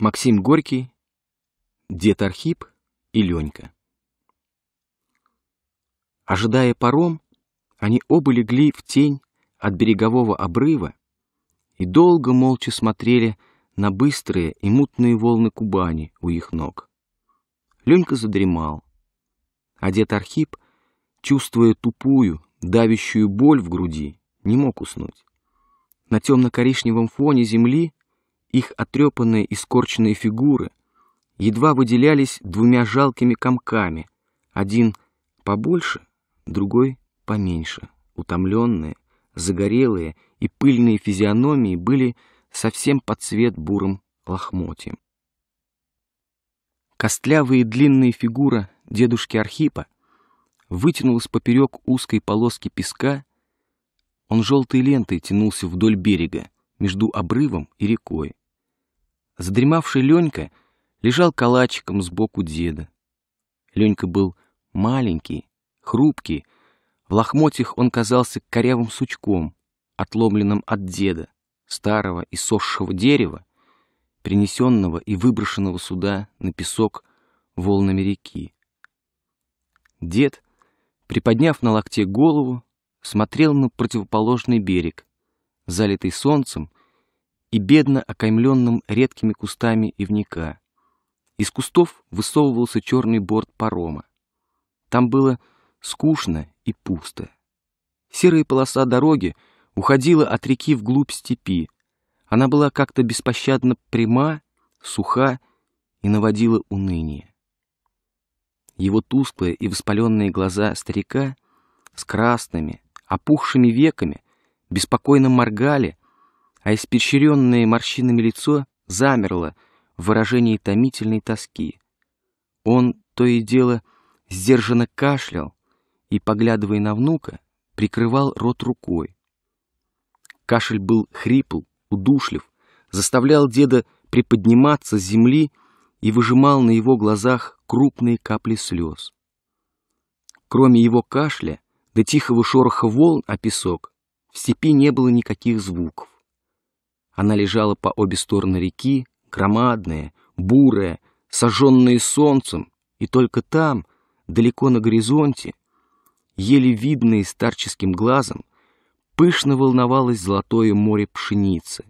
Максим Горький, дед Архип и Ленька. Ожидая паром, они оба легли в тень от берегового обрыва и долго молча смотрели на быстрые и мутные волны Кубани у их ног. Ленька задремал, а дед Архип, чувствуя тупую, давящую боль в груди, не мог уснуть. На темно-коричневом фоне земли их отрепанные и скорченные фигуры едва выделялись двумя жалкими комками, один побольше, другой поменьше. Утомленные, загорелые и пыльные физиономии были совсем под цвет бурым лохмотьем. Костлявые длинные фигура дедушки Архипа вытянулась поперек узкой полоски песка. Он желтой лентой тянулся вдоль берега, между обрывом и рекой. Задремавший Ленька лежал калачиком сбоку деда. Ленька был маленький, хрупкий, в лохмотьях он казался корявым сучком, отломленным от деда, старого и сосшего дерева, принесенного и выброшенного сюда на песок волнами реки. Дед, приподняв на локте голову, смотрел на противоположный берег, залитый солнцем и бедно окаймленным редкими кустами ивника. Из кустов высовывался черный борт парома. Там было скучно и пусто. Серая полоса дороги уходила от реки вглубь степи. Она была как-то беспощадно пряма, суха и наводила уныние. Его тусклые и воспаленные глаза старика с красными, опухшими веками беспокойно моргали, а испещренное морщинами лицо замерло в выражении томительной тоски. Он то и дело сдержанно кашлял и, поглядывая на внука, прикрывал рот рукой. Кашель был хрипл, удушлив, заставлял деда приподниматься с земли и выжимал на его глазах крупные капли слез. Кроме его кашля, до тихого шороха волн о песок, в степи не было никаких звуков. Она лежала по обе стороны реки, громадная, бурая, сожженная солнцем, и только там, далеко на горизонте, еле видное старческим глазом, пышно волновалось золотое море пшеницы,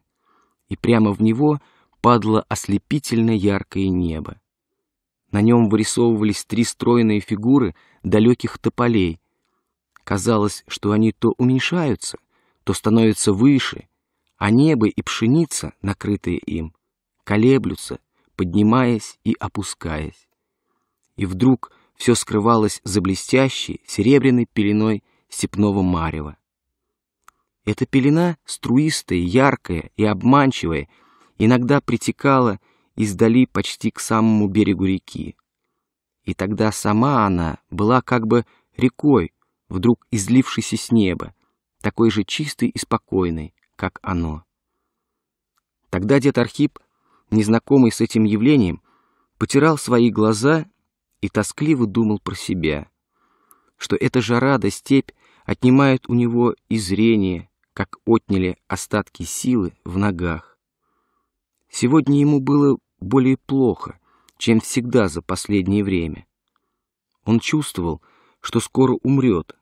и прямо в него падало ослепительно яркое небо. На нем вырисовывались три стройные фигуры далеких тополей. Казалось, что они то уменьшаются, то становится выше, а небо и пшеница, накрытые им, колеблются, поднимаясь и опускаясь. И вдруг все скрывалось за блестящей серебряной пеленой степного марева. Эта пелена, струистая, яркая и обманчивая, иногда притекала издали почти к самому берегу реки. И тогда сама она была как бы рекой, вдруг излившейся с неба, такой же чистый и спокойный, как оно. Тогда дед Архип, незнакомый с этим явлением, потирал свои глаза и тоскливо думал про себя, что эта жара да степь отнимает у него и зрение, как отняли остатки силы в ногах. Сегодня ему было более плохо, чем всегда за последнее время. Он чувствовал, что скоро умрет,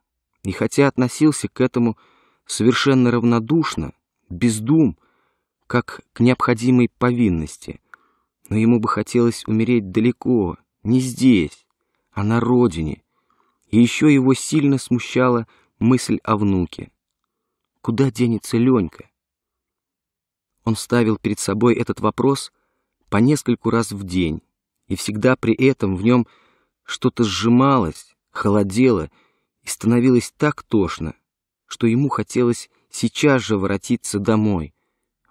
и хотя относился к этому совершенно равнодушно, без дум, как к необходимой повинности, но ему бы хотелось умереть далеко, не здесь, а на родине. И еще его сильно смущала мысль о внуке. Куда денется Ленька? Он ставил перед собой этот вопрос по нескольку раз в день, и всегда при этом в нем что-то сжималось, холодело, и становилось так тошно, что ему хотелось сейчас же воротиться домой,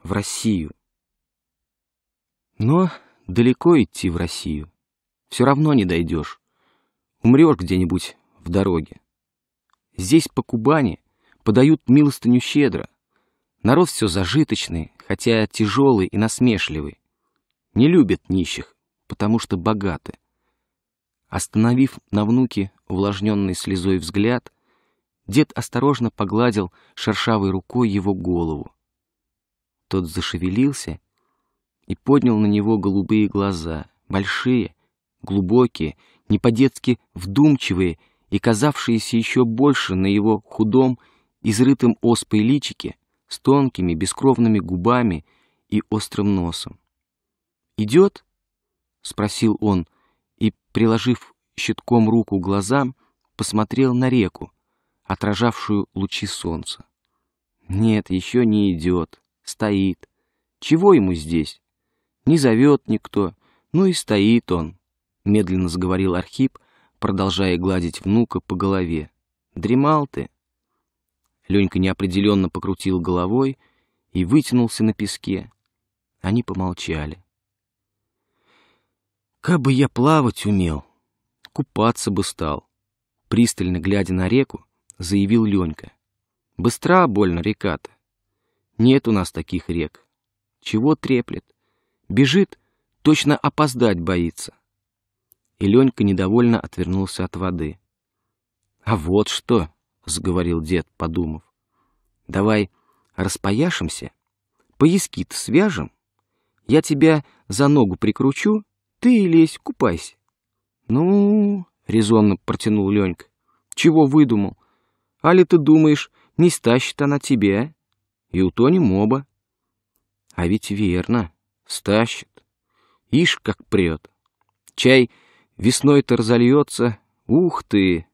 в Россию. Но далеко идти в Россию. Все равно не дойдешь. Умрешь где-нибудь в дороге. Здесь, по Кубани, подают милостыню щедро. Народ все зажиточный, хотя тяжелый и насмешливый. Не любят нищих, потому что богаты. Остановив на внуке увлажненный слезой взгляд, дед осторожно погладил шершавой рукой его голову. Тот зашевелился и поднял на него голубые глаза, большие, глубокие, не по-детски вдумчивые и казавшиеся еще больше на его худом, изрытым оспой личике, с тонкими бескровными губами и острым носом. «Идет?» — спросил он, приложив щитком руку глазам, посмотрел на реку, отражавшую лучи солнца. Нет, еще не идет, стоит. Чего ему здесь? Не зовет никто, ну и стоит он, — медленно заговорил Архип, продолжая гладить внука по голове. «Дремал ты?» Ленька неопределенно покрутил головой и вытянулся на песке. Они помолчали бы я плавать умел, купаться бы стал, пристально глядя на реку, заявил Ленька. Быстра больно река-то. Нет у нас таких рек. Чего треплет? Бежит, точно опоздать боится. И Ленька недовольно отвернулся от воды. «А вот что!» — сговорил дед, подумав. «Давай распояшемся, пояски-то свяжем, я тебя за ногу прикручу, ты и лезь, купайся. Ну, резонно протянул Ленька. Чего выдумал? Али ты думаешь, не стащит она тебе, а? И утонем оба. А ведь верно, стащит. Ишь, как прет. Чай весной-то разольется. Ух ты!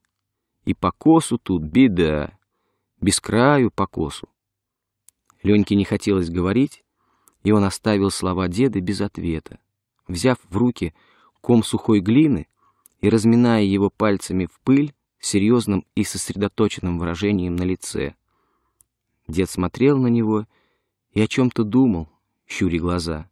И по косу тут беда. Без краю по косу. Леньке не хотелось говорить, и он оставил слова деда без ответа. Взяв в руки ком сухой глины и разминая его пальцами в пыль, серьезным и сосредоточенным выражением на лице. Дед смотрел на него и о чем-то думал, щури глаза.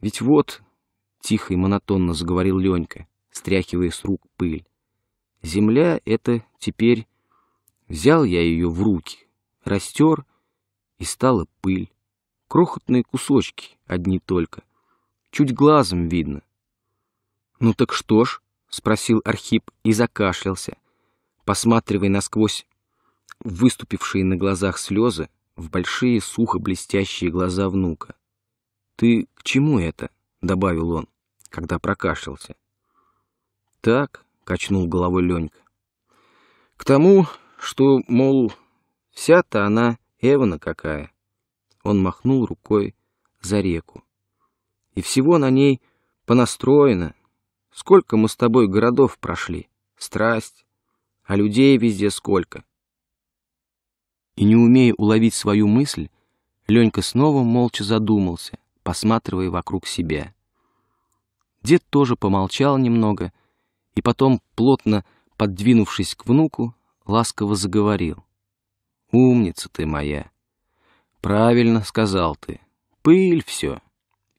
«Ведь вот», — тихо и монотонно заговорил Ленька, стряхивая с рук пыль, — «земля — это теперь... Взял я ее в руки, растер, и стала пыль. Крохотные кусочки, одни только. Чуть глазом видно. «Ну так что ж?» — спросил Архип и закашлялся, посматривая насквозь выступившие на глазах слезы в большие сухо блестящие глаза внука. «Ты к чему это?» — добавил он, когда прокашлялся. «Так», — качнул головой Ленька. «К тому, что, мол, Вся-то она Эвана какая. Он махнул рукой за реку. И всего на ней понастроено. Сколько мы с тобой городов прошли, страсть, а людей везде сколько. И не умея уловить свою мысль, Ленька снова молча задумался, посматривая вокруг себя. Дед тоже помолчал немного и потом, плотно поддвинувшись к внуку, ласково заговорил — Умница ты моя. Правильно сказал ты. Пыль все.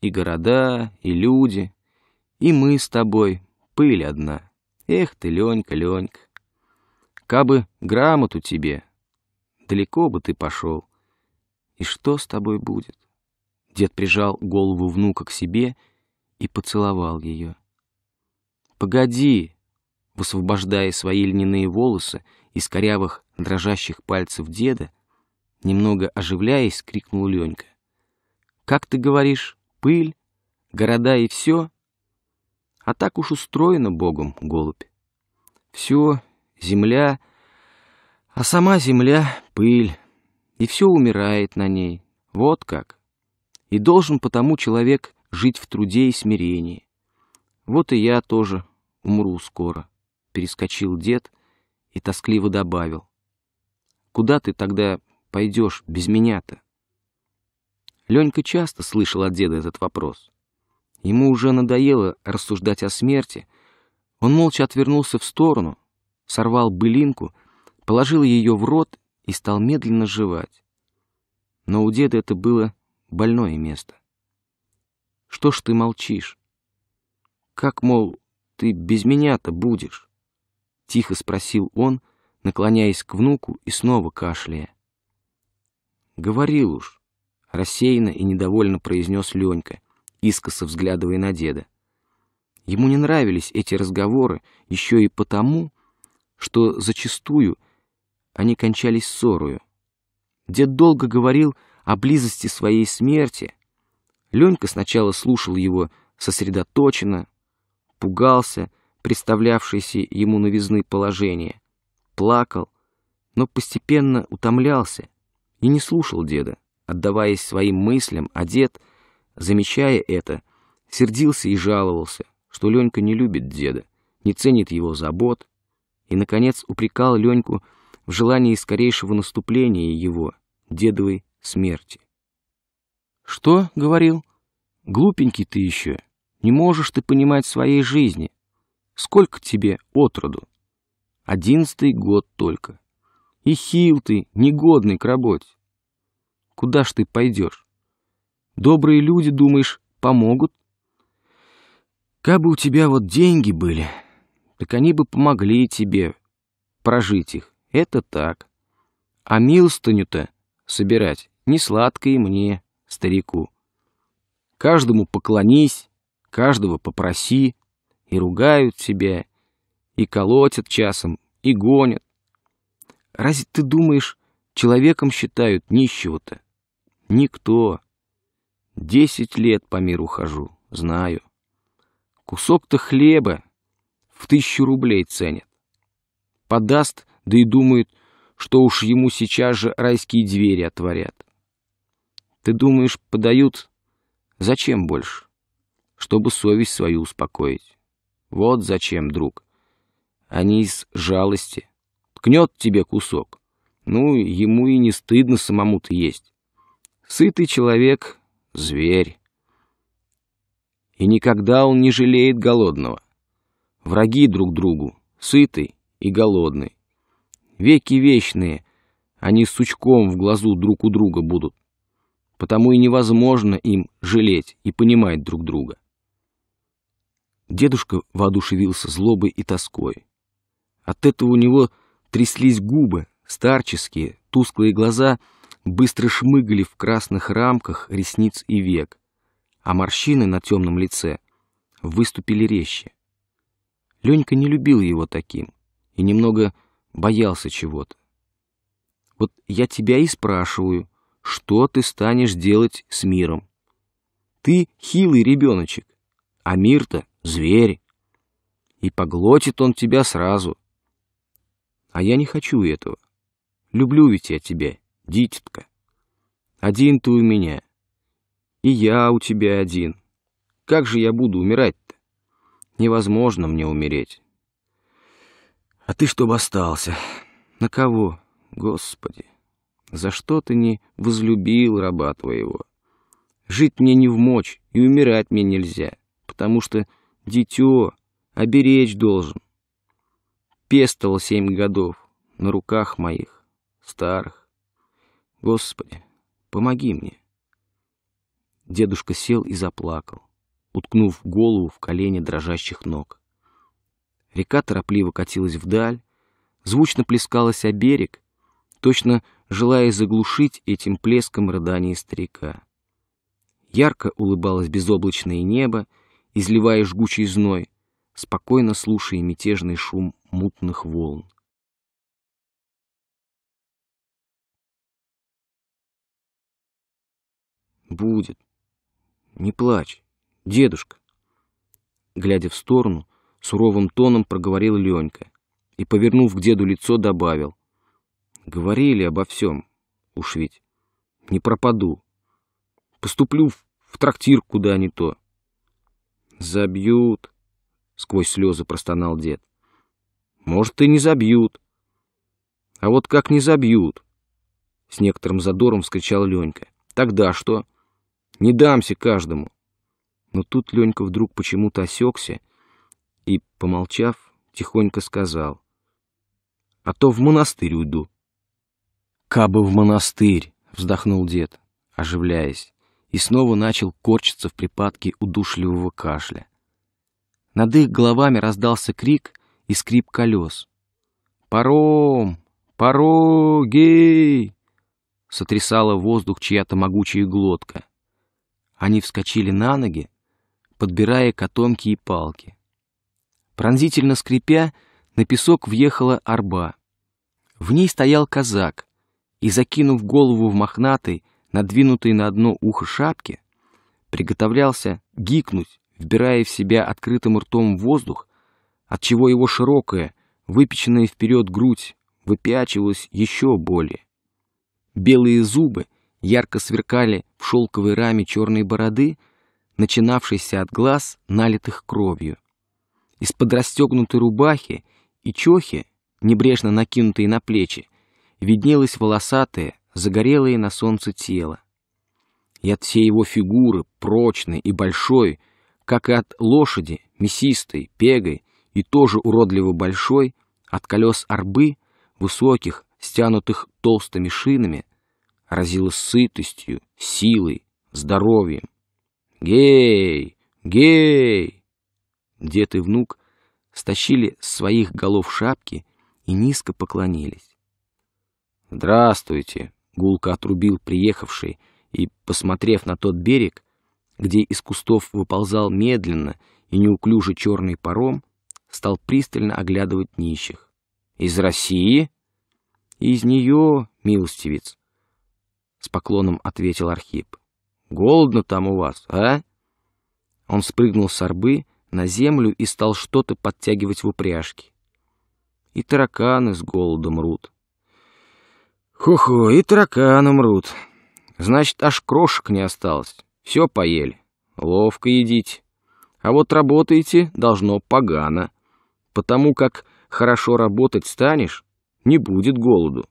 И города, и люди. И мы с тобой. Пыль одна. Эх ты, Ленька, Ленька. Кабы грамоту тебе. Далеко бы ты пошел. И что с тобой будет? Дед прижал голову внука к себе и поцеловал ее. «Погоди!» — высвобождая свои льняные волосы из корявых, дрожащих пальцев деда, немного оживляясь, крикнул Ленька. «Как ты говоришь, пыль, города и все? А так уж устроено Богом, голубь. Все, земля, а сама земля — пыль, и все умирает на ней, вот как. И должен потому человек жить в труде и смирении. Вот и я тоже умру скоро», — перескочил дед — и тоскливо добавил. «Куда ты тогда пойдешь без меня-то?» Ленька часто слышал от деда этот вопрос. Ему уже надоело рассуждать о смерти. Он молча отвернулся в сторону, сорвал былинку, положил ее в рот и стал медленно жевать. Но у деда это было больное место. «Что ж ты молчишь? Как, мол, ты без меня-то будешь?» Тихо спросил он, наклоняясь к внуку и снова кашляя. «Говорил уж», — рассеянно и недовольно произнес Ленька, искоса взглядывая на деда. Ему не нравились эти разговоры еще и потому, что зачастую они кончались ссорою. Дед долго говорил о близости своей смерти. Ленька сначала слушал его сосредоточенно, пугался, представлявшейся ему новизны положения. Плакал, но постепенно утомлялся и не слушал деда, отдаваясь своим мыслям, а дед, замечая это, сердился и жаловался, что Ленька не любит деда, не ценит его забот, и, наконец, упрекал Леньку в желании скорейшего наступления его, дедовой смерти. «Что?» — говорил. «Глупенький ты еще. Не можешь ты понимать своей жизни. Сколько тебе отроду? Одиннадцатый год только. И хил ты, негодный к работе. Куда ж ты пойдешь? Добрые люди, думаешь, помогут? Кабы у тебя вот деньги были, так они бы помогли тебе прожить их. Это так. А милостыню-то собирать не сладко и мне, старику. Каждому поклонись, каждого попроси, и ругают себя, и колотят часом, и гонят. Разве ты думаешь, человеком считают нищего-то? Никто. Десять лет по миру хожу, знаю. Кусок-то хлеба в тысячу рублей ценят. Подаст, да и думает, что уж ему сейчас же райские двери отворят. Ты думаешь, подают? Зачем больше? Чтобы совесть свою успокоить. Вот зачем, друг. Они из жалости. Ткнет тебе кусок. Ну, ему и не стыдно самому-то есть. Сытый человек — зверь. И никогда он не жалеет голодного. Враги друг другу, сытый и голодный. Веки вечные, они с сучком в глазу друг у друга будут. Потому и невозможно им жалеть и понимать друг друга. Дедушка воодушевился злобой и тоской. От этого у него тряслись губы, старческие, тусклые глаза быстро шмыгали в красных рамках ресниц и век, а морщины на темном лице выступили резче. Ленька не любил его таким и немного боялся чего-то. Вот я тебя и спрашиваю, что ты станешь делать с миром? Ты хилый ребеночек, а мир-то зверь, и поглотит он тебя сразу. А я не хочу этого. Люблю ведь я тебя, дитятка. Один ты у меня, и я у тебя один. Как же я буду умирать-то? Невозможно мне умереть. А ты чтобы остался. На кого? Господи, за что ты не возлюбил раба твоего? Жить мне не в мочь и умирать мне нельзя, потому что Дитё, оберечь должен. Пестовал семь годов на руках моих, старых. Господи, помоги мне. Дедушка сел и заплакал, уткнув голову в колени дрожащих ног. Река торопливо катилась вдаль, звучно плескалась о берег, точно желая заглушить этим плеском рыдания старика. Ярко улыбалось безоблачное небо, изливая жгучий зной, спокойно слушая мятежный шум мутных волн. Будет. Не плачь, дедушка. Глядя в сторону, суровым тоном проговорил Ленька и, повернув к деду лицо, добавил. Говорили обо всем, уж ведь. Не пропаду. Поступлю в трактир куда не то. «Забьют», — сквозь слезы простонал дед. «Может, и не забьют». «А вот как не забьют?» — с некоторым задором вскричал Ленька. «Тогда что? Не дамся каждому». Но тут Ленька вдруг почему-то осекся и, помолчав, тихонько сказал. «А то в монастырь уйду». «Кабы в монастырь!» — вздохнул дед, оживляясь и снова начал корчиться в припадке удушливого кашля. Над их головами раздался крик и скрип колес. «Паром! Пороги!» Сотрясала воздух чья-то могучая глотка. Они вскочили на ноги, подбирая котомки и палки. Пронзительно скрипя, на песок въехала арба. В ней стоял казак и, закинув голову в мохнатый, надвинутой на одно ухо шапки приготовлялся гикнуть, вбирая в себя открытым ртом воздух, от чего его широкая, выпеченная вперед грудь выпячивалась еще более. Белые зубы ярко сверкали в шелковой раме черной бороды, начинавшейся от глаз, налитых кровью. Из-под расстегнутой рубахи и чохи, небрежно накинутые на плечи, виднелась волосатая, загорелое на солнце тело. И от всей его фигуры, прочной и большой, как и от лошади, мясистой, пегой и тоже уродливо большой, от колес арбы, высоких, стянутых толстыми шинами, разило сытостью, силой, здоровьем. «Гей! Гей!» Дед и внук стащили с своих голов шапки и низко поклонились. «Здравствуйте!» гулко отрубил приехавший и, посмотрев на тот берег, где из кустов выползал медленно и неуклюже черный паром, стал пристально оглядывать нищих. «Из России?» «Из нее, милостивец», — с поклоном ответил Архип. «Голодно там у вас, а?» Он спрыгнул с арбы на землю и стал что-то подтягивать в упряжке. «И тараканы с голодом рут», Хо-хо, и тараканы мрут. Значит, аж крошек не осталось. Все поели. Ловко едите. А вот работаете должно погано. Потому как хорошо работать станешь, не будет голоду.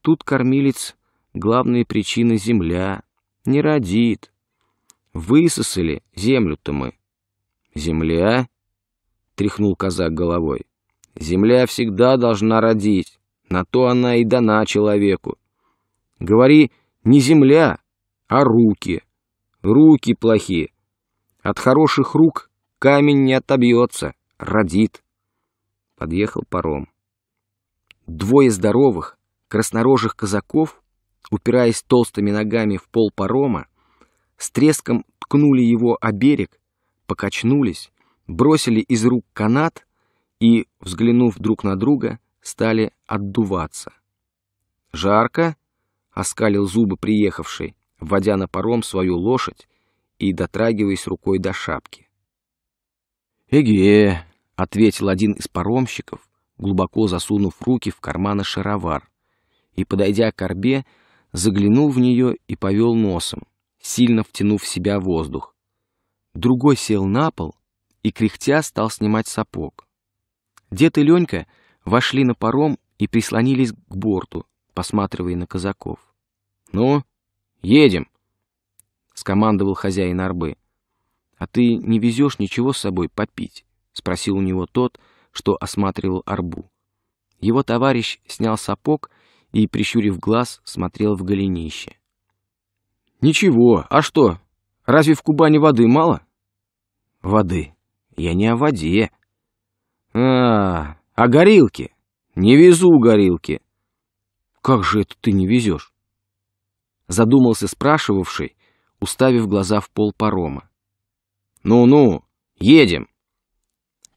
Тут кормилец главная причина земля. Не родит. Высосали землю-то мы. Земля? Тряхнул казак головой. Земля всегда должна родить на то она и дана человеку. Говори, не земля, а руки. Руки плохи. От хороших рук камень не отобьется, родит. Подъехал паром. Двое здоровых, краснорожих казаков, упираясь толстыми ногами в пол парома, с треском ткнули его о берег, покачнулись, бросили из рук канат и, взглянув друг на друга, стали отдуваться. «Жарко?» — оскалил зубы приехавший, вводя на паром свою лошадь и дотрагиваясь рукой до шапки. «Эге!» — ответил один из паромщиков, глубоко засунув руки в карманы шаровар, и, подойдя к корбе, заглянул в нее и повел носом, сильно втянув в себя воздух. Другой сел на пол и, кряхтя, стал снимать сапог. Дед и Ленька — вошли на паром и прислонились к борту, посматривая на казаков. «Ну, едем!» — скомандовал хозяин арбы. «А ты не везешь ничего с собой попить?» — спросил у него тот, что осматривал арбу. Его товарищ снял сапог и, прищурив глаз, смотрел в голенище. «Ничего, а что? Разве в Кубани воды мало?» «Воды. Я не о воде». «А, а горилки? Не везу горилки. Как же это ты не везешь? Задумался спрашивавший, уставив глаза в пол парома. Ну-ну, едем.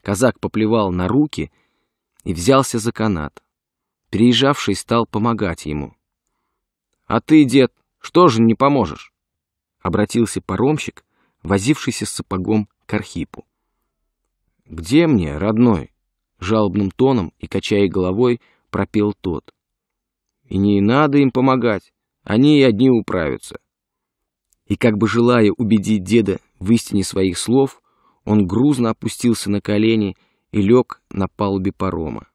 Казак поплевал на руки и взялся за канат. Приезжавший стал помогать ему. «А ты, дед, что же не поможешь?» Обратился паромщик, возившийся с сапогом к Архипу. «Где мне, родной?» Жалобным тоном и качая головой, пропел тот. «И не надо им помогать, они и одни управятся». И как бы желая убедить деда в истине своих слов, он грузно опустился на колени и лег на палубе парома.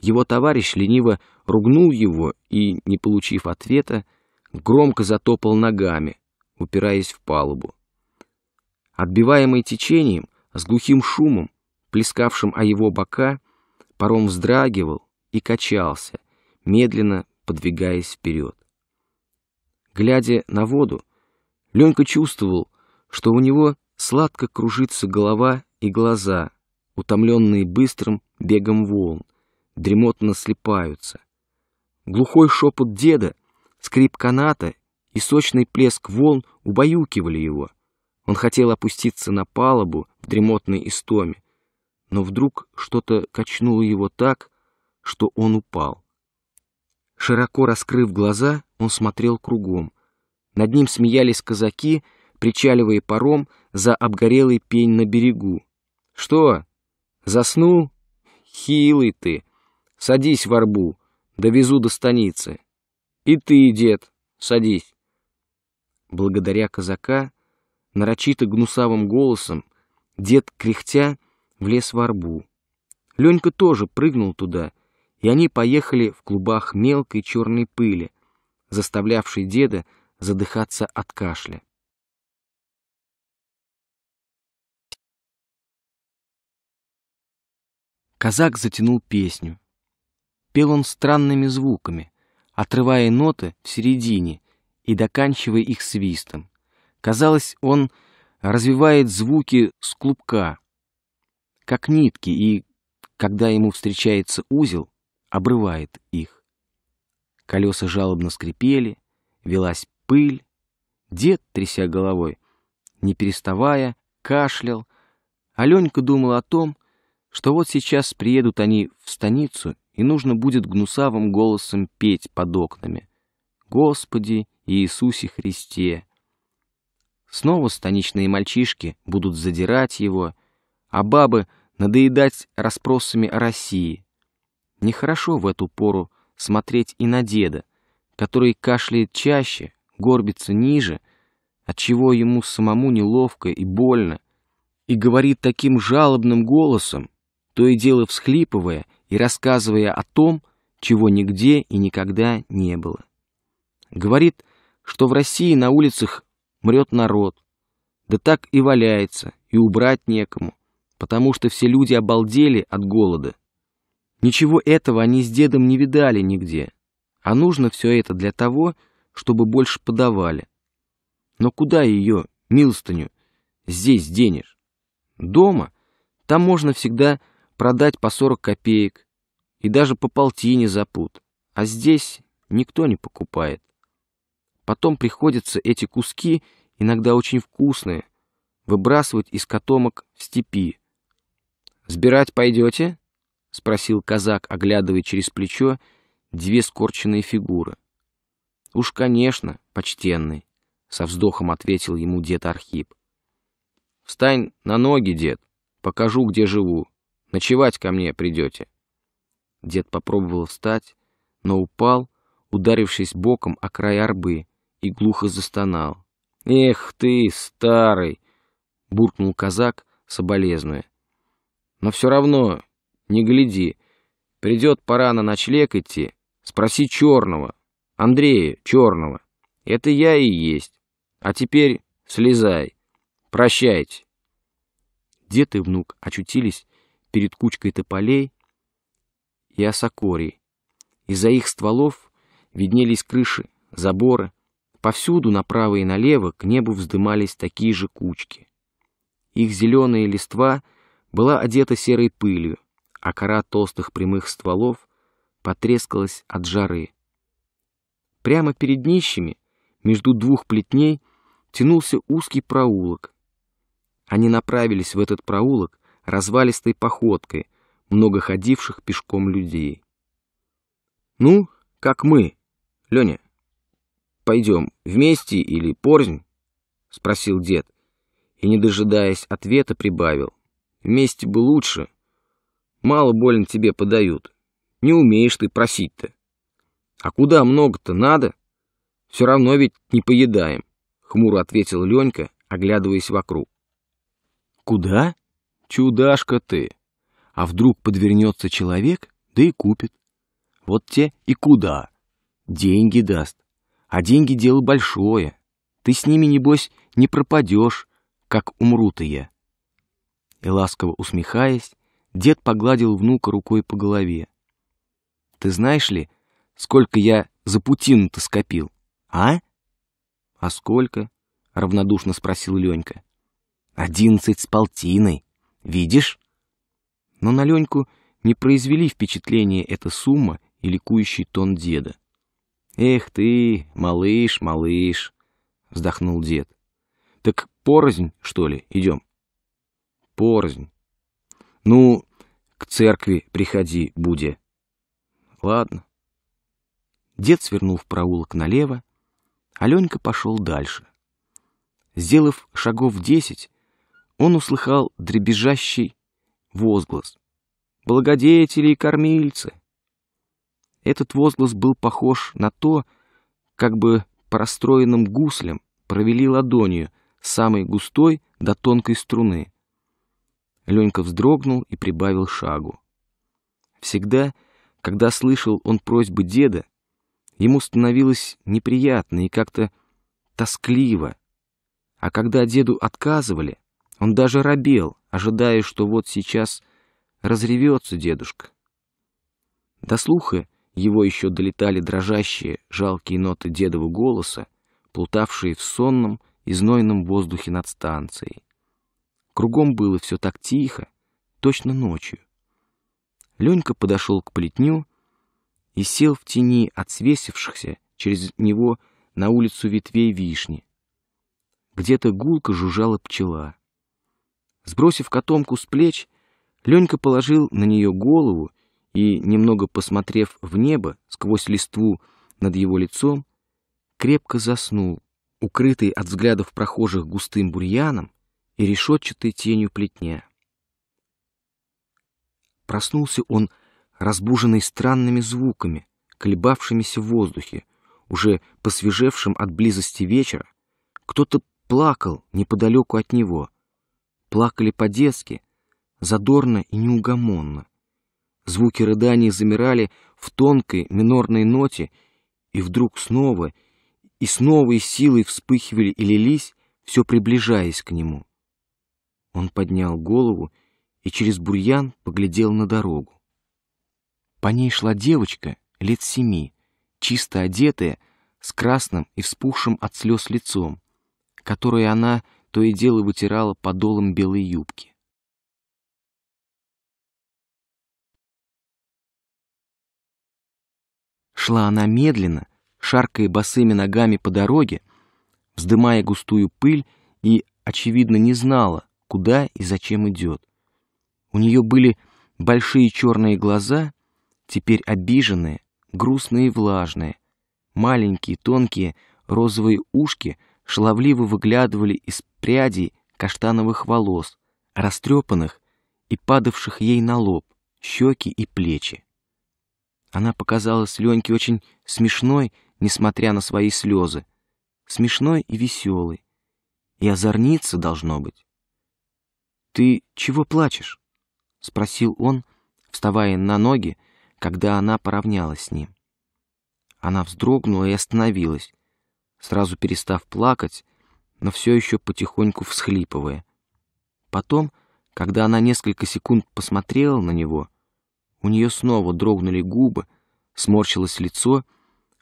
Его товарищ лениво ругнул его и, не получив ответа, громко затопал ногами, упираясь в палубу. Отбиваемый течением, с глухим шумом, плескавшим о его бока, паром вздрагивал и качался, медленно подвигаясь вперед. Глядя на воду, Ленька чувствовал, что у него сладко кружится голова и глаза, утомленные быстрым бегом волн, дремотно слепаются. Глухой шепот деда, скрип каната и сочный плеск волн убаюкивали его. Он хотел опуститься на палубу в дремотной истоме, но вдруг что-то качнуло его так, что он упал. Широко раскрыв глаза, он смотрел кругом. Над ним смеялись казаки, причаливая паром за обгорелый пень на берегу. «Что? Заснул? Хилый ты! Садись в арбу, довезу до станицы. И ты, дед, садись!» Благодаря казака, нарочито гнусавым голосом, дед кряхтя влез в арбу. Ленька тоже прыгнул туда, и они поехали в клубах мелкой черной пыли, заставлявшей деда задыхаться от кашля. Казак затянул песню. Пел он странными звуками, отрывая ноты в середине и доканчивая их свистом. Казалось, он развивает звуки с клубка — как нитки, и, когда ему встречается узел, обрывает их. Колеса жалобно скрипели, велась пыль. Дед, тряся головой, не переставая, кашлял. Аленька думала о том, что вот сейчас приедут они в станицу, и нужно будет гнусавым голосом петь под окнами. «Господи Иисусе Христе!» Снова станичные мальчишки будут задирать его — а бабы надоедать расспросами о России. Нехорошо в эту пору смотреть и на деда, который кашляет чаще, горбится ниже, отчего ему самому неловко и больно, и говорит таким жалобным голосом, то и дело всхлипывая и рассказывая о том, чего нигде и никогда не было. Говорит, что в России на улицах мрет народ, да так и валяется, и убрать некому, потому что все люди обалдели от голода. Ничего этого они с дедом не видали нигде, а нужно все это для того, чтобы больше подавали. Но куда ее, милостыню, здесь денешь? Дома? Там можно всегда продать по 40 копеек и даже по полтине за пуд, а здесь никто не покупает. Потом приходится эти куски, иногда очень вкусные, выбрасывать из котомок в степи, «Сбирать пойдете?» — спросил казак, оглядывая через плечо две скорченные фигуры. «Уж, конечно, почтенный», — со вздохом ответил ему дед Архип. «Встань на ноги, дед, покажу, где живу. Ночевать ко мне придете». Дед попробовал встать, но упал, ударившись боком о край арбы, и глухо застонал. «Эх ты, старый!» — буркнул казак, соболезнуя. Но все равно, не гляди. Придет пора на ночлег идти. Спроси Черного. Андрея Черного. Это я и есть. А теперь слезай. Прощайте. Дед и внук очутились перед кучкой тополей и осокорий. Из-за их стволов виднелись крыши, заборы. Повсюду, направо и налево, к небу вздымались такие же кучки. Их зеленые листва — была одета серой пылью, а кора толстых прямых стволов потрескалась от жары. Прямо перед нищими, между двух плетней, тянулся узкий проулок. Они направились в этот проулок развалистой походкой, много ходивших пешком людей. «Ну, как мы, Леня? Пойдем вместе или порзнь? – спросил дед, и, не дожидаясь ответа, прибавил. Вместе бы лучше. Мало больно тебе подают. Не умеешь ты просить-то. А куда много-то надо? Все равно ведь не поедаем, — хмуро ответил Ленька, оглядываясь вокруг. Куда? Чудашка ты! А вдруг подвернется человек, да и купит. Вот те и куда. Деньги даст. А деньги дело большое. Ты с ними, небось, не пропадешь, как умру-то я. И ласково усмехаясь, дед погладил внука рукой по голове. «Ты знаешь ли, сколько я за путину-то скопил, а?» «А сколько?» — равнодушно спросил Ленька. «Одиннадцать с полтиной. Видишь?» Но на Леньку не произвели впечатление эта сумма и ликующий тон деда. «Эх ты, малыш, малыш!» — вздохнул дед. «Так порознь, что ли, идем?» Порознь. Ну, к церкви приходи, Буде. Ладно. Дед свернул в проулок налево, Аленька пошел дальше. Сделав шагов десять, он услыхал дребезжащий возглас. «Благодетели и кормильцы!» Этот возглас был похож на то, как бы простроенным гуслем провели ладонью, самой густой до тонкой струны. Ленька вздрогнул и прибавил шагу. Всегда, когда слышал он просьбы деда, ему становилось неприятно и как-то тоскливо. А когда деду отказывали, он даже робел, ожидая, что вот сейчас разревется дедушка. До слуха его еще долетали дрожащие, жалкие ноты дедового голоса, плутавшие в сонном и знойном воздухе над станцией. Кругом было все так тихо, точно ночью. Ленька подошел к плетню и сел в тени от свесившихся через него на улицу ветвей вишни. Где-то гулко жужжала пчела. Сбросив котомку с плеч, Ленька положил на нее голову и, немного посмотрев в небо сквозь листву над его лицом, крепко заснул, укрытый от взглядов прохожих густым бурьяном, и решетчатой тенью плетня. Проснулся он, разбуженный странными звуками, колебавшимися в воздухе, уже посвежевшим от близости вечера. Кто-то плакал неподалеку от него. Плакали по-детски, задорно и неугомонно. Звуки рыданий замирали в тонкой минорной ноте, и вдруг снова и снова новой силой вспыхивали и лились, все приближаясь к нему. Он поднял голову и через бурьян поглядел на дорогу. По ней шла девочка лет семи, чисто одетая, с красным и вспухшим от слез лицом, которое она то и дело вытирала подолом белой юбки. Шла она медленно, шаркая босыми ногами по дороге, вздымая густую пыль и, очевидно, не знала, куда и зачем идет. У нее были большие черные глаза, теперь обиженные, грустные и влажные. Маленькие, тонкие, розовые ушки шаловливо выглядывали из прядей каштановых волос, растрепанных и падавших ей на лоб, щеки и плечи. Она показалась Леньке очень смешной, несмотря на свои слезы. Смешной и веселой. И озорница должно быть. «Ты чего плачешь?» — спросил он, вставая на ноги, когда она поравнялась с ним. Она вздрогнула и остановилась, сразу перестав плакать, но все еще потихоньку всхлипывая. Потом, когда она несколько секунд посмотрела на него, у нее снова дрогнули губы, сморщилось лицо,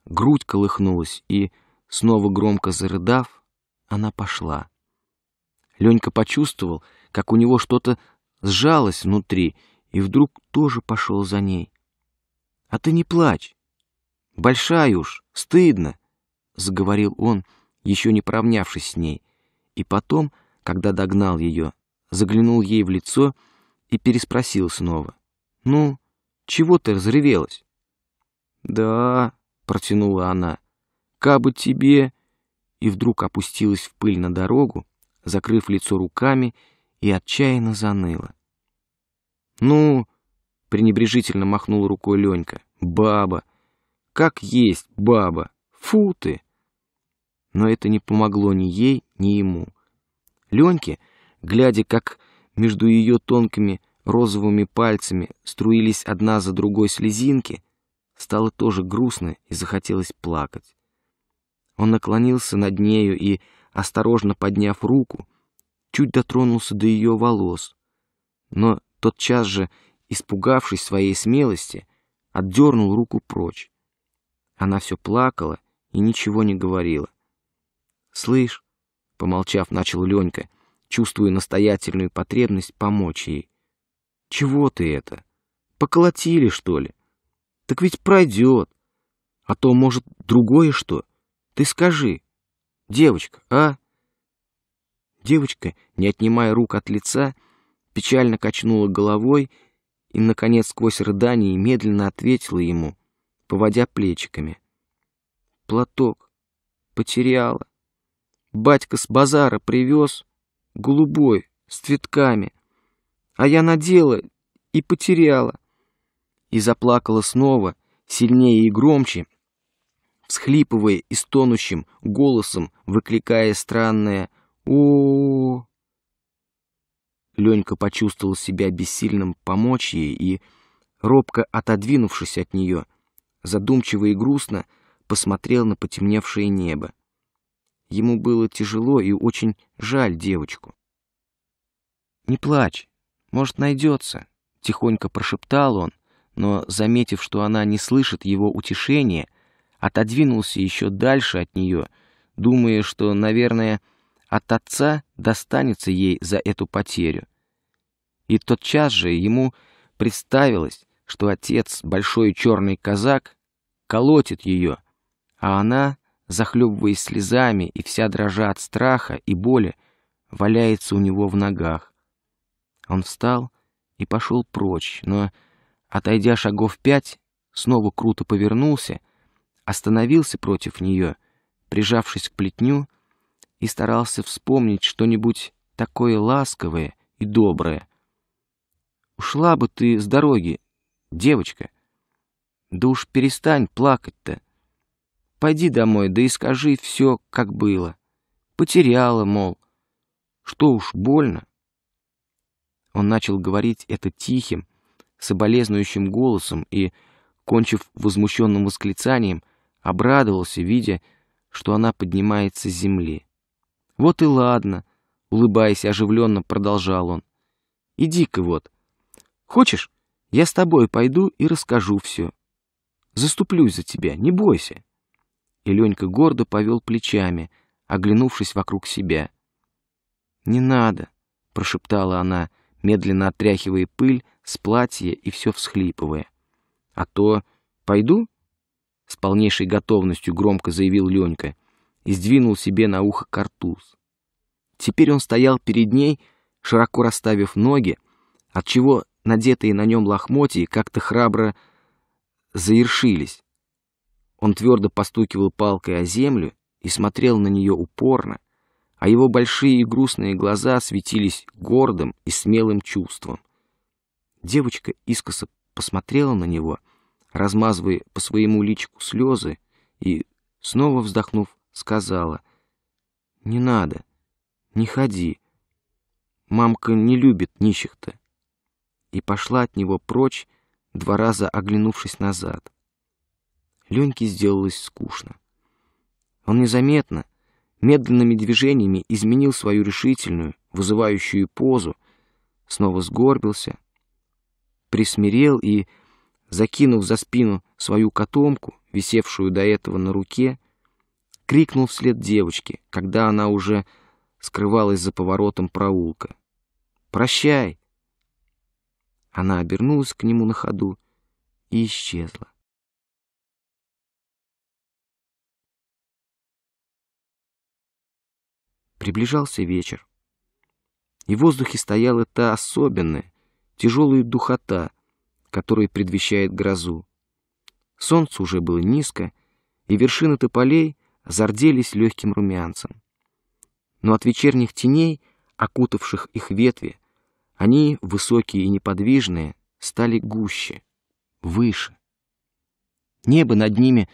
грудь колыхнулась, и, снова громко зарыдав, она пошла. Ленька почувствовал, как у него что-то сжалось внутри, и вдруг тоже пошел за ней. «А ты не плачь! Большая уж, стыдно!» — заговорил он, еще не поравнявшись с ней, и потом, когда догнал ее, заглянул ей в лицо и переспросил снова. «Ну, чего ты разревелась?» «Да», — протянула она, — «кабы тебе...» И вдруг опустилась в пыль на дорогу, закрыв лицо руками и отчаянно заныла. «Ну...» — пренебрежительно махнул рукой Ленька. «Баба! Как есть баба! Фу ты!» Но это не помогло ни ей, ни ему. Леньке, глядя, как между ее тонкими розовыми пальцами струились одна за другой слезинки, стало тоже грустно и захотелось плакать. Он наклонился над нею и, осторожно подняв руку, чуть дотронулся до ее волос, но тотчас же, испугавшись своей смелости, отдернул руку прочь. Она все плакала и ничего не говорила. «Слышь», — помолчав, начал Ленька, чувствуя настоятельную потребность помочь ей. «Чего ты это? Поколотили, что ли? Так ведь пройдет. А то, может, другое что? Ты скажи, девочка, а?» Девочка, не отнимая рук от лица, печально качнула головой и, наконец, сквозь рыдание медленно ответила ему, поводя плечиками. «Платок. Потеряла. Батька с базара привез. Голубой, с цветками. А я надела и потеряла». И заплакала снова, сильнее и громче, всхлипывая и стонущим голосом, выкликая странное «Платок» о Ленька почувствовал себя бессильным помочь ей и, робко отодвинувшись от нее, задумчиво и грустно посмотрел на потемневшее небо. Ему было тяжело и очень жаль девочку. «Не плачь, может, найдется», — тихонько прошептал он, но, заметив, что она не слышит его утешения, отодвинулся еще дальше от нее, думая, что, наверное, — от отца достанется ей за эту потерю. И тотчас же ему представилось, что отец, большой черный казак, колотит ее, а она, захлебываясь слезами и вся дрожа от страха и боли, валяется у него в ногах. Он встал и пошел прочь, но, отойдя шагов пять, снова круто повернулся, остановился против нее, прижавшись к плетню — и старался вспомнить что-нибудь такое ласковое и доброе. «Ушла бы ты с дороги, девочка! Да уж перестань плакать-то! Пойди домой, да и скажи все, как было. Потеряла, мол. Что уж больно!» Он начал говорить это тихим, соболезнующим голосом и, кончив возмущенным восклицанием, обрадовался, видя, что она поднимается с земли. Вот и ладно, улыбаясь оживленно, продолжал он. Иди-ка вот. Хочешь, я с тобой пойду и расскажу все. Заступлюсь за тебя, не бойся. И Ленька гордо повел плечами, оглянувшись вокруг себя. «Не надо», — прошептала она, медленно отряхивая пыль с платья и все всхлипывая. «А то пойду?» — с полнейшей готовностью громко заявил Ленька и сдвинул себе на ухо картуз. Теперь он стоял перед ней, широко расставив ноги, отчего надетые на нем лохмотья как-то храбро заершились. Он твердо постукивал палкой о землю и смотрел на нее упорно, а его большие и грустные глаза светились гордым и смелым чувством. Девочка искоса посмотрела на него, размазывая по своему личку слезы, и, снова вздохнув, сказала, «Не надо, не ходи. Мамка не любит нищих-то». И пошла от него прочь, два раза оглянувшись назад. Леньке сделалось скучно. Он незаметно, медленными движениями изменил свою решительную, вызывающую позу, снова сгорбился, присмирел и, закинув за спину свою котомку, висевшую до этого на руке, крикнул вслед девочке, когда она уже скрывалась за поворотом проулка. «Прощай!» Она обернулась к нему на ходу и исчезла. Приближался вечер. И в воздухе стояла та особенная, тяжелая духота, которая предвещает грозу. Солнце уже было низко, и вершины тополей зарделись легким румянцем. Но от вечерних теней, окутавших их ветви, они, высокие и неподвижные, стали гуще, выше. Небо над ними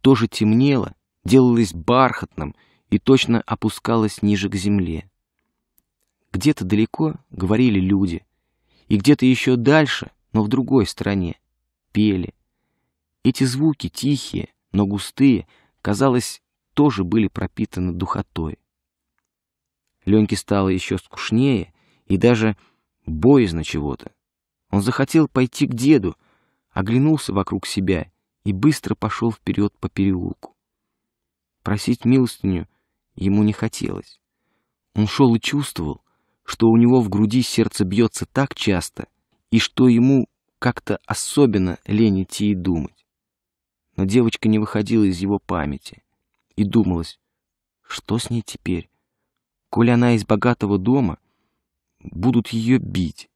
тоже темнело, делалось бархатным и точно опускалось ниже к земле. Где-то далеко говорили люди, и где-то еще дальше, но в другой стране пели. Эти звуки, тихие, но густые, казалось, тоже были пропитаны духотой. Леньке стало еще скучнее и даже боязно чего-то. Он захотел пойти к деду, оглянулся вокруг себя и быстро пошел вперед по переулку. Просить милостыню ему не хотелось. Он шел и чувствовал, что у него в груди сердце бьется так часто, и что ему как-то особенно лень идти и думать. Но девочка не выходила из его памяти и думалось, что с ней теперь? коль она из богатого дома, будут ее бить.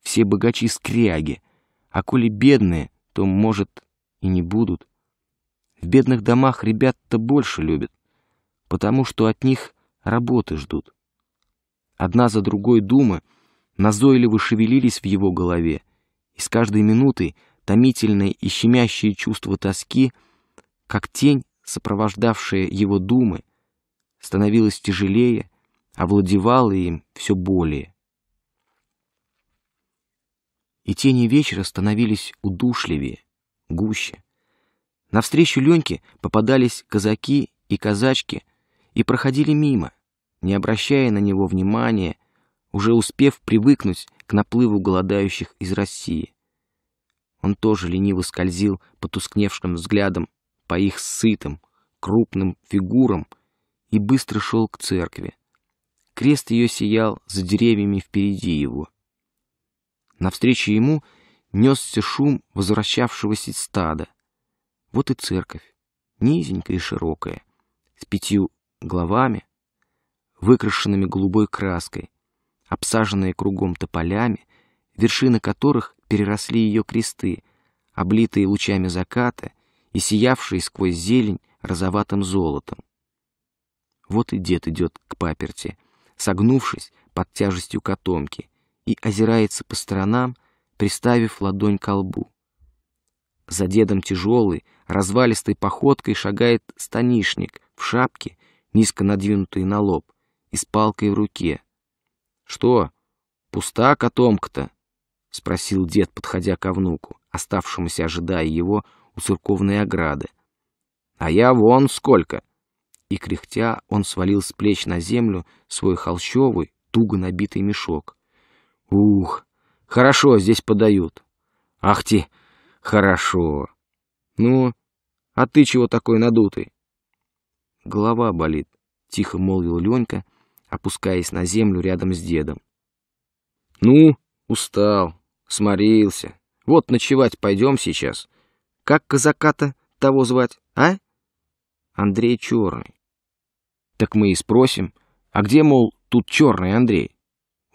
Все богачи скряги, а коли бедные, то, может, и не будут. В бедных домах ребят-то больше любят, потому что от них работы ждут. Одна за другой думы назойливо шевелились в его голове, и с каждой минутой томительное и щемящее чувство тоски, как тень, сопровождавшее его думы, становилось тяжелее, овладевало им все более. И тени вечера становились удушливее, гуще. Навстречу Леньке попадались казаки и казачки и проходили мимо, не обращая на него внимания, уже успев привыкнуть к наплыву голодающих из России. Он тоже лениво скользил потускневшим взглядом по их сытым, крупным фигурам и быстро шел к церкви. Крест ее сиял за деревьями впереди его. Навстречу ему несся шум возвращавшегося стада. Вот и церковь, низенькая и широкая, с пятью главами, выкрашенными голубой краской, обсаженные кругом тополями, вершины которых переросли ее кресты, облитые лучами заката — и сиявшие сквозь зелень розоватым золотом. Вот и дед идет к паперти, согнувшись под тяжестью котомки, и озирается по сторонам, приставив ладонь к лбу. За дедом тяжелый, развалистой походкой шагает станишник в шапке, низко надвинутой на лоб, и с палкой в руке. «Что, пуста котомка-то?» — спросил дед, подходя ко внуку, оставшемуся, ожидая его у церковной ограды. «А я вон сколько!» И кряхтя он свалил с плеч на землю свой холщовый, туго набитый мешок. «Ух, хорошо здесь подают! Ах ты, хорошо! Ну, а ты чего такой надутый?» «Голова болит», — тихо молвил Ленька, опускаясь на землю рядом с дедом. «Ну, устал, сморился. Вот ночевать пойдем сейчас, как казаката того звать, а? Андрей Черный. Так мы и спросим, а где, мол, тут Черный Андрей?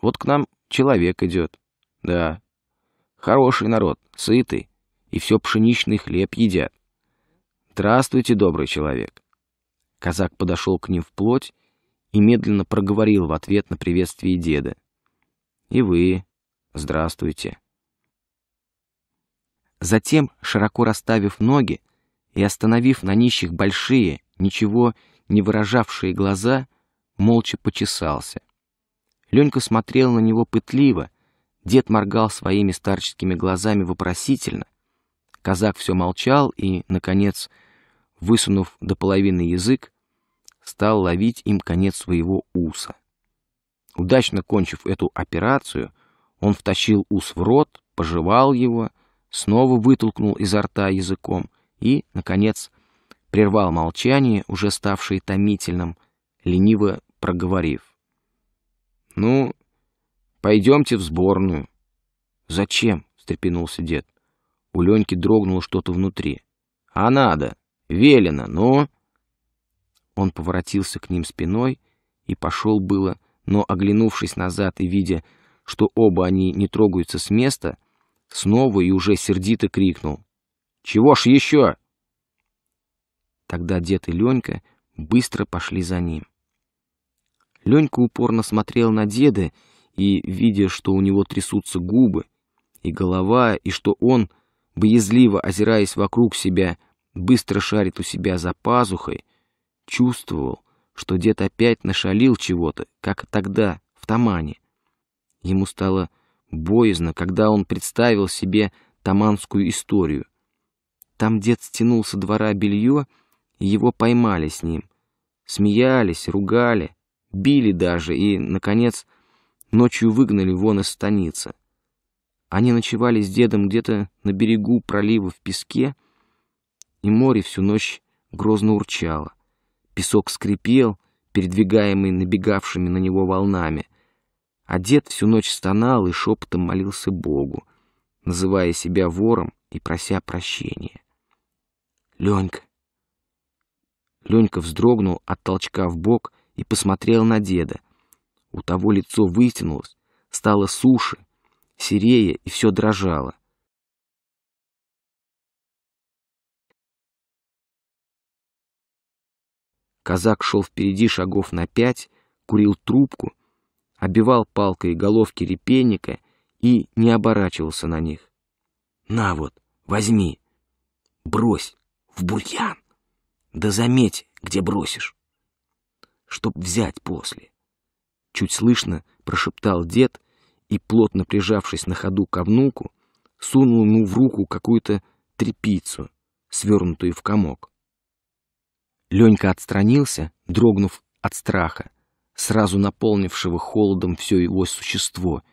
Вот к нам человек идет. Да. Хороший народ, сытый, и все пшеничный хлеб едят. Здравствуйте, добрый человек. Казак подошел к ним вплоть и медленно проговорил в ответ на приветствие деда. И вы, здравствуйте. Затем, широко расставив ноги и остановив на нищих большие, ничего не выражавшие глаза, молча почесался. Ленька смотрел на него пытливо, дед моргал своими старческими глазами вопросительно. Казак все молчал и, наконец, высунув до половины язык, стал ловить им конец своего уса. Удачно кончив эту операцию, он втащил ус в рот, пожевал его — снова вытолкнул изо рта языком и, наконец, прервал молчание, уже ставшее томительным, лениво проговорив. «Ну, пойдемте в сборную». «Зачем?» — встрепенулся дед. У Леньки дрогнуло что-то внутри. «А надо! Велено, но...» Он поворотился к ним спиной и пошел было, но, оглянувшись назад и видя, что оба они не трогаются с места, Снова и уже сердито крикнул. «Чего ж еще?» Тогда дед и Ленька быстро пошли за ним. Ленька упорно смотрел на деда и, видя, что у него трясутся губы и голова, и что он, боязливо озираясь вокруг себя, быстро шарит у себя за пазухой, чувствовал, что дед опять нашалил чего-то, как тогда, в Тамане. Ему стало боязно, когда он представил себе таманскую историю. Там дед стянул со двора белье, и его поймали с ним. Смеялись, ругали, били даже, и, наконец, ночью выгнали вон из станицы. Они ночевали с дедом где-то на берегу пролива в песке, и море всю ночь грозно урчало. Песок скрипел, передвигаемый набегавшими на него волнами. А дед всю ночь стонал и шепотом молился Богу, называя себя вором и прося прощения. «Ленька!» Ленька вздрогнул от толчка в бок и посмотрел на деда. У того лицо вытянулось, стало суше, серее и все дрожало. Казак шел впереди шагов на пять, курил трубку обивал палкой головки репейника и не оборачивался на них. «На вот, возьми, брось в бурьян, да заметь, где бросишь, чтоб взять после». Чуть слышно прошептал дед и, плотно прижавшись на ходу к внуку, сунул ему в руку какую-то трепицу, свернутую в комок. Ленька отстранился, дрогнув от страха, сразу наполнившего холодом все его существо,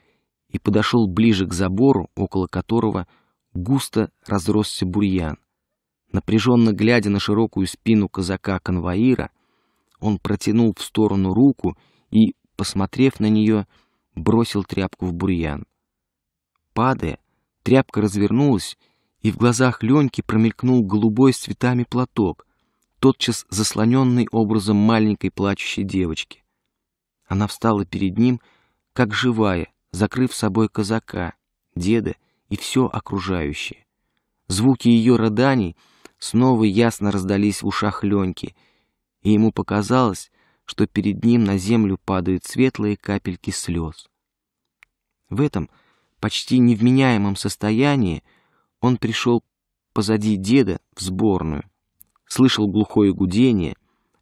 и подошел ближе к забору, около которого густо разросся бурьян. Напряженно глядя на широкую спину казака-конвоира, он протянул в сторону руку и, посмотрев на нее, бросил тряпку в бурьян. Падая, тряпка развернулась, и в глазах Леньки промелькнул голубой с цветами платок, тотчас заслоненный образом маленькой плачущей девочки. Она встала перед ним, как живая, закрыв собой казака, деда и все окружающее. Звуки ее рыданий снова ясно раздались в ушах Леньки, и ему показалось, что перед ним на землю падают светлые капельки слез. В этом почти невменяемом состоянии он пришел позади деда в сборную, слышал глухое гудение,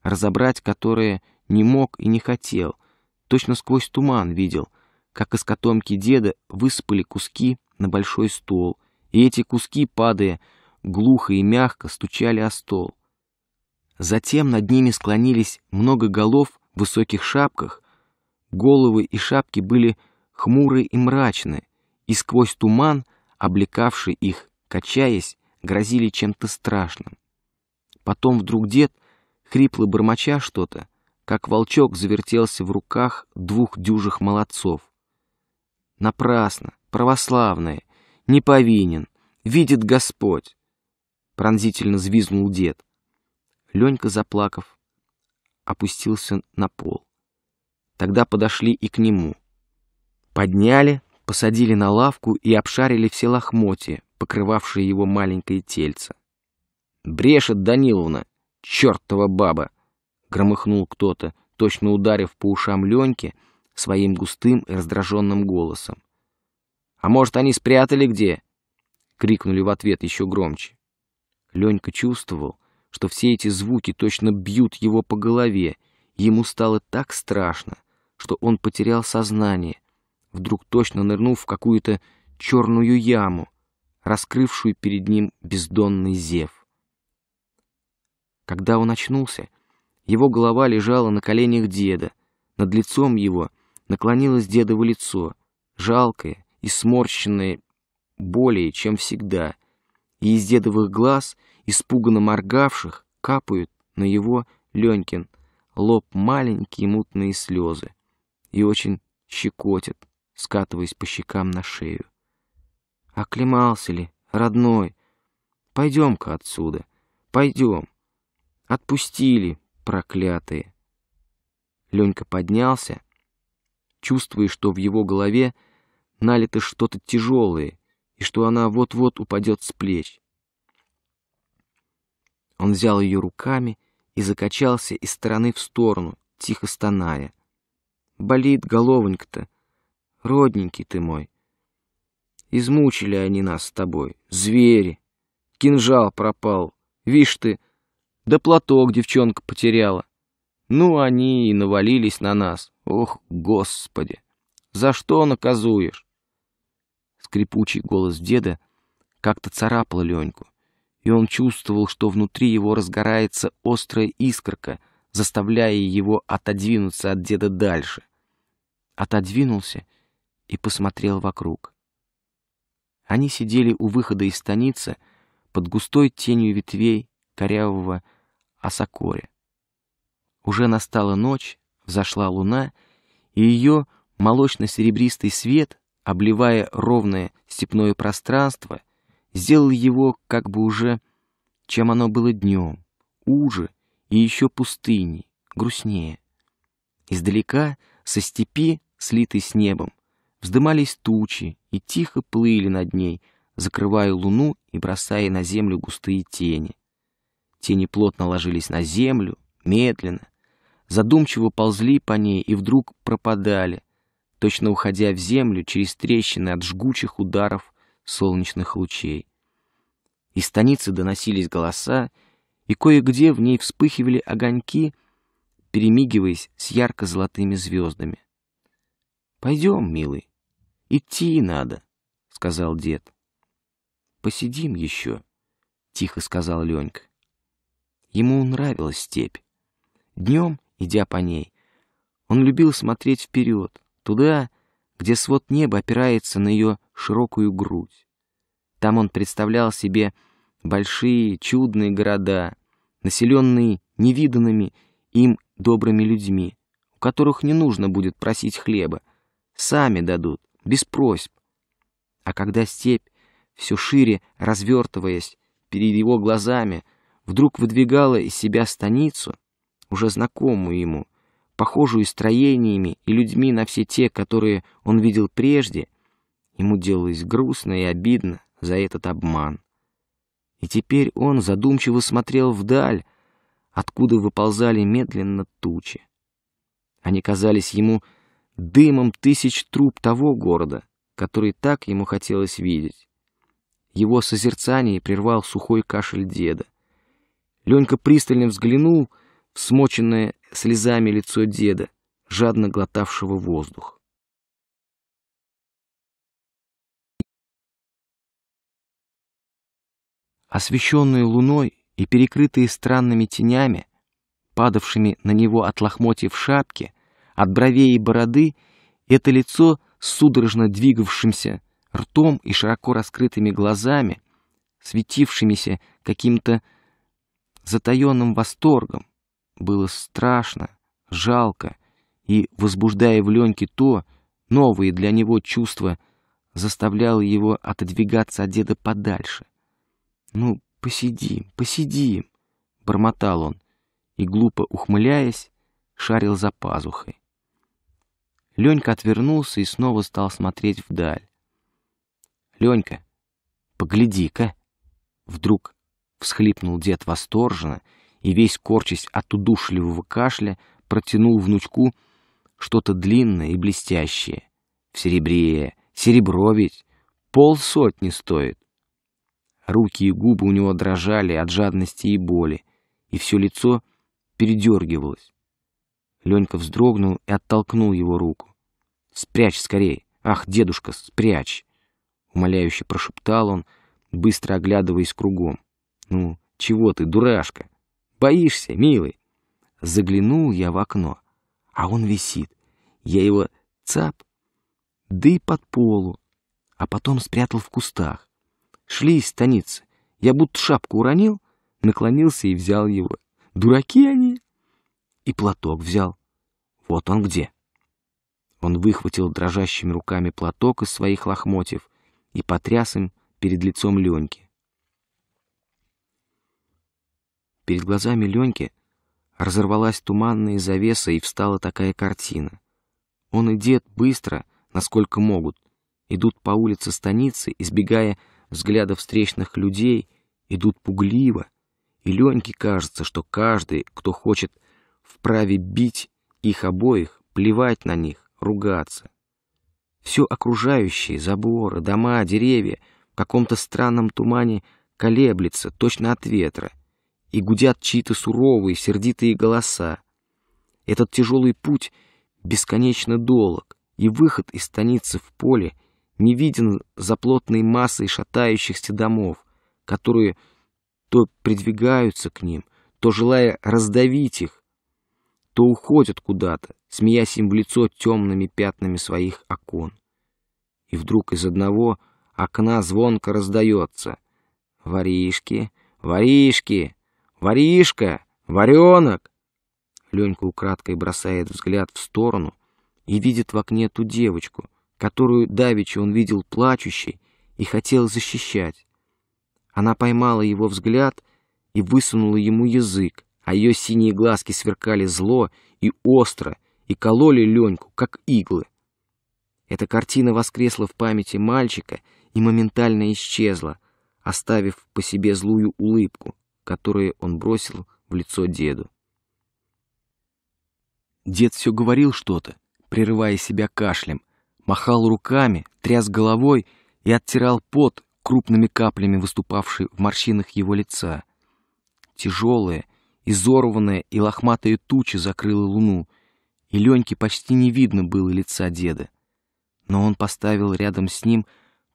разобрать которое не мог и не хотел — Точно сквозь туман видел, как из котомки деда высыпали куски на большой стол, и эти куски, падая, глухо и мягко стучали о стол. Затем над ними склонились много голов в высоких шапках. Головы и шапки были хмурые и мрачные, и сквозь туман, облекавший их, качаясь, грозили чем-то страшным. Потом вдруг дед, хрипло бормоча что-то, как волчок завертелся в руках двух дюжих молодцов. Напрасно, православные, не повинен, видит Господь, пронзительно звизнул дед. Ленька, заплакав, опустился на пол. Тогда подошли и к нему. Подняли, посадили на лавку и обшарили все лохмотья, покрывавшие его маленькое тельце. «Брешет Даниловна, чертова баба!» громыхнул кто-то, точно ударив по ушам Леньки своим густым и раздраженным голосом. «А может, они спрятали где?» — крикнули в ответ еще громче. Ленька чувствовал, что все эти звуки точно бьют его по голове, ему стало так страшно, что он потерял сознание, вдруг точно нырнув в какую-то черную яму, раскрывшую перед ним бездонный зев. Когда он очнулся, его голова лежала на коленях деда. Над лицом его наклонилось дедово лицо, жалкое и сморщенное более, чем всегда. И из дедовых глаз, испуганно моргавших, капают на его, Ленькин, лоб маленькие мутные слезы. И очень щекотят, скатываясь по щекам на шею. «Оклемался ли, родной? Пойдем-ка отсюда, пойдем. Отпустили, проклятые. Ленька поднялся, чувствуя, что в его голове налито что-то тяжелое и что она вот-вот упадет с плеч. Он взял ее руками и закачался из стороны в сторону, тихо стоная. «Болит головонька-то, родненький ты мой. Измучили они нас с тобой, звери. Кинжал пропал. Вишь ты, да платок девчонка потеряла. Ну, они и навалились на нас. Ох, господи! За что наказуешь? Скрипучий голос деда как-то царапал Леньку, и он чувствовал, что внутри его разгорается острая искорка, заставляя его отодвинуться от деда дальше. Отодвинулся и посмотрел вокруг. Они сидели у выхода из станицы под густой тенью ветвей корявого о Сокоре. Уже настала ночь, взошла луна, и ее молочно-серебристый свет, обливая ровное степное пространство, сделал его как бы уже, чем оно было днем, уже и еще пустыней, грустнее. Издалека, со степи, слитой с небом, вздымались тучи и тихо плыли над ней, закрывая луну и бросая на землю густые тени. Тени плотно ложились на землю, медленно, задумчиво ползли по ней и вдруг пропадали, точно уходя в землю через трещины от жгучих ударов солнечных лучей. Из станицы доносились голоса, и кое-где в ней вспыхивали огоньки, перемигиваясь с ярко-золотыми звездами. «Пойдем, милый, идти надо», — сказал дед. «Посидим еще», — тихо сказал Ленька. Ему нравилась степь. Днем, идя по ней, он любил смотреть вперед, туда, где свод неба опирается на ее широкую грудь. Там он представлял себе большие чудные города, населенные невиданными им добрыми людьми, у которых не нужно будет просить хлеба, сами дадут, без просьб. А когда степь, все шире развертываясь перед его глазами, вдруг выдвигала из себя станицу, уже знакомую ему, похожую строениями и людьми на все те, которые он видел прежде, ему делалось грустно и обидно за этот обман. И теперь он задумчиво смотрел вдаль, откуда выползали медленно тучи. Они казались ему дымом тысяч труб того города, который так ему хотелось видеть. Его созерцание прервал сухой кашель деда. Ленька пристально взглянул в смоченное слезами лицо деда, жадно глотавшего воздух. Освещенные луной и перекрытые странными тенями, падавшими на него от лохмотьев шапки, от бровей и бороды, это лицо с судорожно двигавшимся ртом и широко раскрытыми глазами, светившимися каким-то затаенным восторгом. Было страшно, жалко, и, возбуждая в Леньке то, новые для него чувства, заставляло его отодвигаться от деда подальше. «Ну, посиди, посиди, бормотал он, и, глупо ухмыляясь, шарил за пазухой. Ленька отвернулся и снова стал смотреть вдаль. «Ленька, погляди-ка!» Вдруг — всхлипнул дед восторженно, и весь корчась от удушливого кашля протянул внучку что-то длинное и блестящее. В серебре, серебро ведь, полсотни стоит. Руки и губы у него дрожали от жадности и боли, и все лицо передергивалось. Ленька вздрогнул и оттолкнул его руку. «Спрячь скорей Ах, дедушка, спрячь!» Умоляюще прошептал он, быстро оглядываясь кругом. «Ну, чего ты, дурашка? Боишься, милый?» Заглянул я в окно, а он висит. Я его цап, да и под полу, а потом спрятал в кустах. Шли из станицы. Я будто шапку уронил, наклонился и взял его. Дураки они! И платок взял. Вот он где. Он выхватил дрожащими руками платок из своих лохмотьев и потряс им перед лицом Леньки. Перед глазами Леньки разорвалась туманная завеса и встала такая картина. Он и дед быстро, насколько могут, идут по улице станицы, избегая взглядов встречных людей, идут пугливо, и Леньке кажется, что каждый, кто хочет вправе бить их обоих, плевать на них, ругаться. Все окружающее, заборы, дома, деревья в каком-то странном тумане колеблется, точно от ветра — и гудят чьи-то суровые, сердитые голоса. Этот тяжелый путь бесконечно долг, и выход из станицы в поле не виден за плотной массой шатающихся домов, которые то придвигаются к ним, то желая раздавить их, то уходят куда-то, смеясь им в лицо темными пятнами своих окон. И вдруг из одного окна звонко раздается «Воришки, воришки!» Воришка! Варенок!» Ленька украдкой бросает взгляд в сторону и видит в окне ту девочку, которую давеча он видел плачущей и хотел защищать. Она поймала его взгляд и высунула ему язык, а ее синие глазки сверкали зло и остро и кололи Леньку, как иглы. Эта картина воскресла в памяти мальчика и моментально исчезла, оставив по себе злую улыбку которые он бросил в лицо деду. Дед все говорил что-то, прерывая себя кашлем, махал руками, тряс головой и оттирал пот, крупными каплями выступавший в морщинах его лица. Тяжелая, изорванная и лохматая туча закрыла луну, и Леньке почти не видно было лица деда. Но он поставил рядом с ним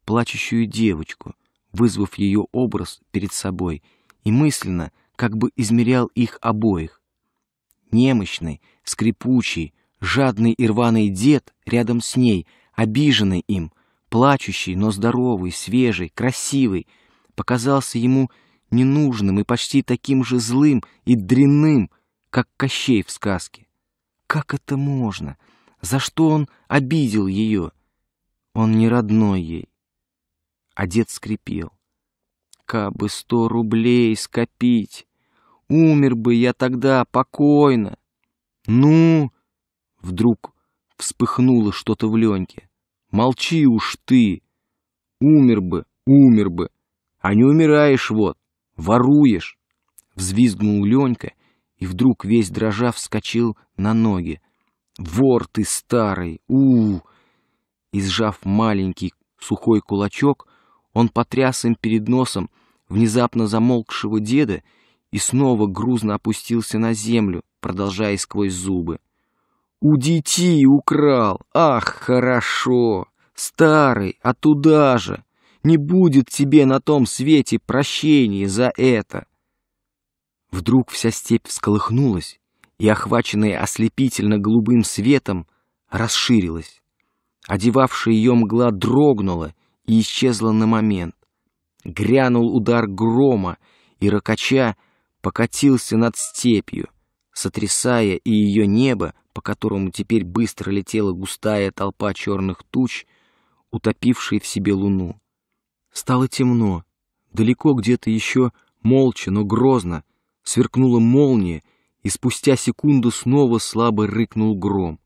плачущую девочку, вызвав ее образ перед собой — и мысленно как бы измерял их обоих. Немощный, скрипучий, жадный и рваный дед рядом с ней, обиженный им, плачущий, но здоровый, свежий, красивый, показался ему ненужным и почти таким же злым и дрянным, как Кощей в сказке. Как это можно? За что он обидел ее? Он не родной ей. А дед скрипел пока бы сто рублей скопить. Умер бы я тогда покойно. Ну, вдруг вспыхнуло что-то в Леньке. Молчи уж ты. Умер бы, умер бы. А не умираешь вот, воруешь. Взвизгнул Ленька и вдруг весь дрожа вскочил на ноги. Вор ты старый, у, -у, -у И сжав маленький сухой кулачок, он потряс им перед носом, внезапно замолкшего деда и снова грузно опустился на землю, продолжая сквозь зубы. «У детей украл! Ах, хорошо! Старый, а туда же! Не будет тебе на том свете прощения за это!» Вдруг вся степь всколыхнулась и, охваченная ослепительно голубым светом, расширилась. Одевавшая ее мгла дрогнула и исчезла на момент. Грянул удар грома, и ракача покатился над степью, сотрясая и ее небо, по которому теперь быстро летела густая толпа черных туч, утопившей в себе луну. Стало темно. Далеко где-то еще, молча, но грозно, сверкнула молния, и спустя секунду снова слабо рыкнул гром.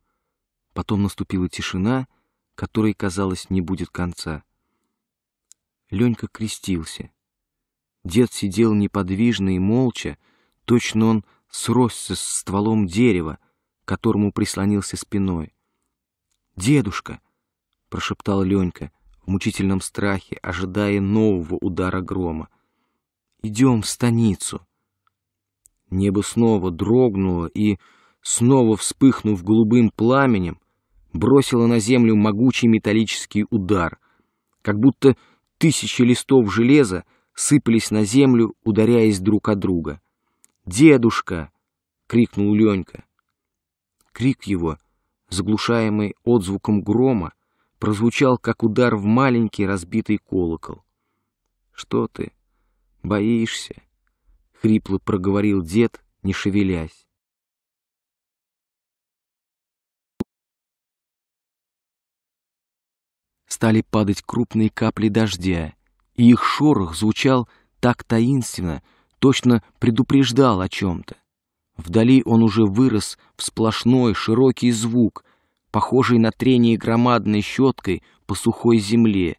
Потом наступила тишина, которой, казалось, не будет конца. Ленька крестился. Дед сидел неподвижно и молча, точно он сросся с стволом дерева, к которому прислонился спиной. «Дедушка!» — прошептал Ленька в мучительном страхе, ожидая нового удара грома. «Идем в станицу!» Небо снова дрогнуло и, снова вспыхнув голубым пламенем, бросило на землю могучий металлический удар, как будто Тысячи листов железа сыпались на землю, ударяясь друг о друга. «Дедушка!» — крикнул Ленька. Крик его, заглушаемый отзвуком грома, прозвучал, как удар в маленький разбитый колокол. «Что ты? Боишься?» — хрипло проговорил дед, не шевелясь. стали падать крупные капли дождя, и их шорох звучал так таинственно, точно предупреждал о чем-то. Вдали он уже вырос в сплошной широкий звук, похожий на трение громадной щеткой по сухой земле.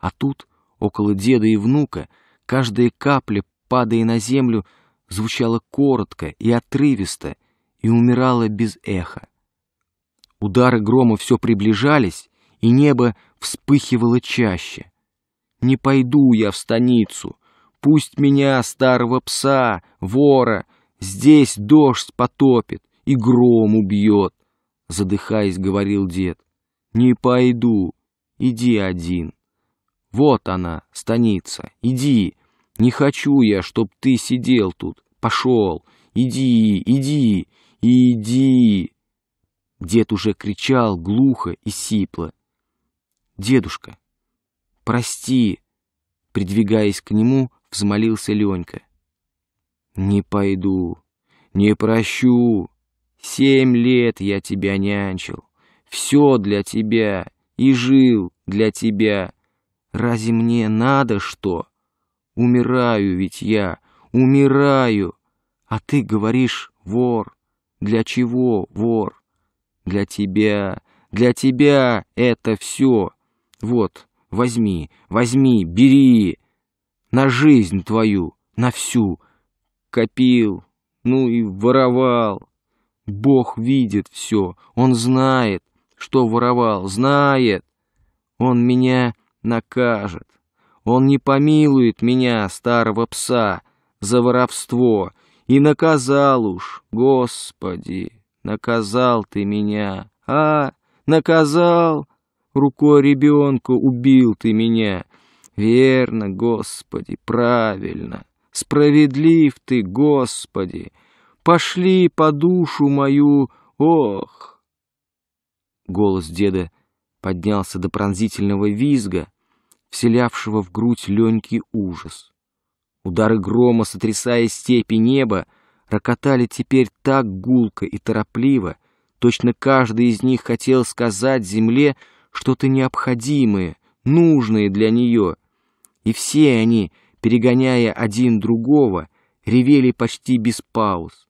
А тут, около деда и внука, каждая капля, падая на землю, звучала коротко и отрывисто и умирала без эха. Удары грома все приближались, и небо вспыхивало чаще. «Не пойду я в станицу. Пусть меня, старого пса, вора, здесь дождь потопит и гром убьет», — задыхаясь, говорил дед. «Не пойду. Иди один. Вот она, станица. Иди. Не хочу я, чтоб ты сидел тут. Пошел. Иди, иди, иди!» Дед уже кричал глухо и сипло. «Дедушка, прости!» Придвигаясь к нему, взмолился Ленька. «Не пойду, не прощу. Семь лет я тебя нянчил, все для тебя и жил для тебя. Разве мне надо что? Умираю ведь я, умираю. А ты говоришь, вор. Для чего, вор? Для тебя, для тебя это все. Вот, возьми, возьми, бери. На жизнь твою, на всю. Копил, ну и воровал. Бог видит все, Он знает, что воровал, знает. Он меня накажет. Он не помилует меня, старого пса, за воровство. И наказал уж, Господи, наказал ты меня, а? Наказал? рукой ребенка убил ты меня. Верно, Господи, правильно, справедлив ты, Господи. Пошли по душу мою, ох!» Голос деда поднялся до пронзительного визга, вселявшего в грудь Леньки ужас. Удары грома, сотрясая степи неба, рокотали теперь так гулко и торопливо, точно каждый из них хотел сказать земле, что-то необходимое, нужное для нее. И все они, перегоняя один другого, ревели почти без пауз.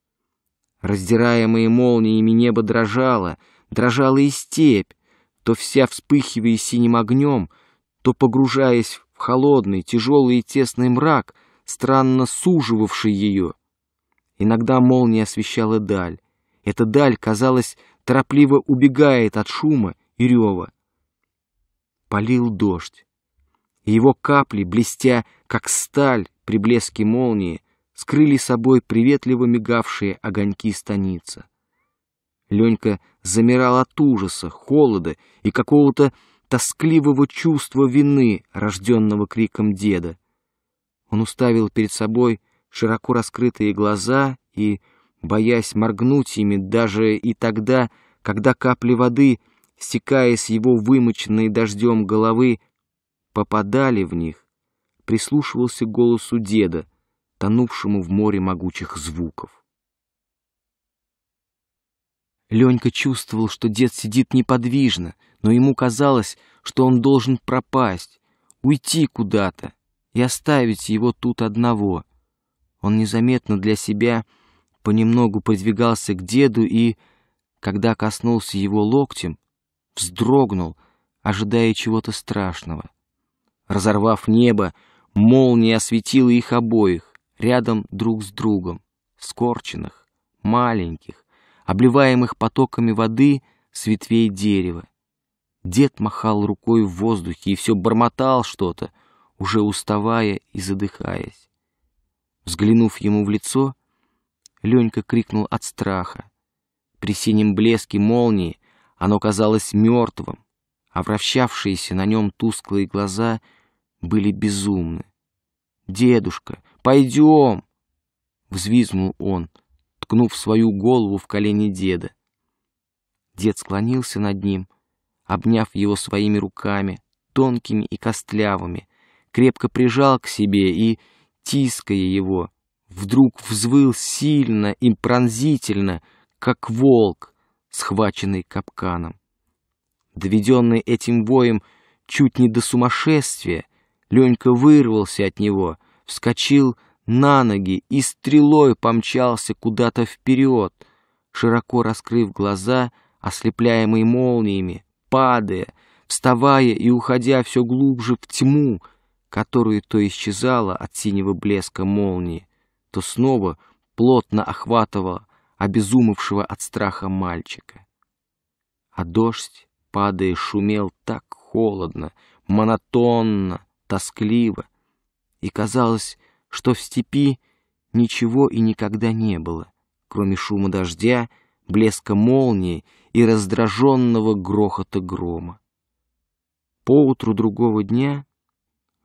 Раздираемые молниями небо дрожало, дрожала и степь, то вся вспыхивая синим огнем, то погружаясь в холодный, тяжелый и тесный мрак, странно суживавший ее. Иногда молния освещала даль. Эта даль, казалось, торопливо убегает от шума и рева. Полил дождь. И его капли, блестя, как сталь при блеске молнии, скрыли собой приветливо мигавшие огоньки станицы. Ленька замирал от ужаса, холода и какого-то тоскливого чувства вины, рожденного криком деда. Он уставил перед собой широко раскрытые глаза и, боясь моргнуть ими даже и тогда, когда капли воды — стекая с его вымоченной дождем головы, попадали в них, прислушивался к голосу деда, тонувшему в море могучих звуков. Ленька чувствовал, что дед сидит неподвижно, но ему казалось, что он должен пропасть, уйти куда-то и оставить его тут одного. Он незаметно для себя понемногу подвигался к деду и, когда коснулся его локтем, вздрогнул, ожидая чего-то страшного. Разорвав небо, молния осветила их обоих, рядом друг с другом, скорченных, маленьких, обливаемых потоками воды с ветвей дерева. Дед махал рукой в воздухе и все бормотал что-то, уже уставая и задыхаясь. Взглянув ему в лицо, Ленька крикнул от страха. При синем блеске молнии оно казалось мертвым, а вращавшиеся на нем тусклые глаза были безумны. «Дедушка, пойдем!» — взвизнул он, ткнув свою голову в колени деда. Дед склонился над ним, обняв его своими руками, тонкими и костлявыми, крепко прижал к себе и, тиская его, вдруг взвыл сильно и пронзительно, как волк, схваченный капканом. Доведенный этим воем чуть не до сумасшествия, Ленька вырвался от него, вскочил на ноги и стрелой помчался куда-то вперед, широко раскрыв глаза, ослепляемые молниями, падая, вставая и уходя все глубже в тьму, которую то исчезала от синего блеска молнии, то снова плотно охватывала обезумевшего от страха мальчика. А дождь, падая, шумел так холодно, монотонно, тоскливо, и казалось, что в степи ничего и никогда не было, кроме шума дождя, блеска молнии и раздраженного грохота грома. Поутру другого дня,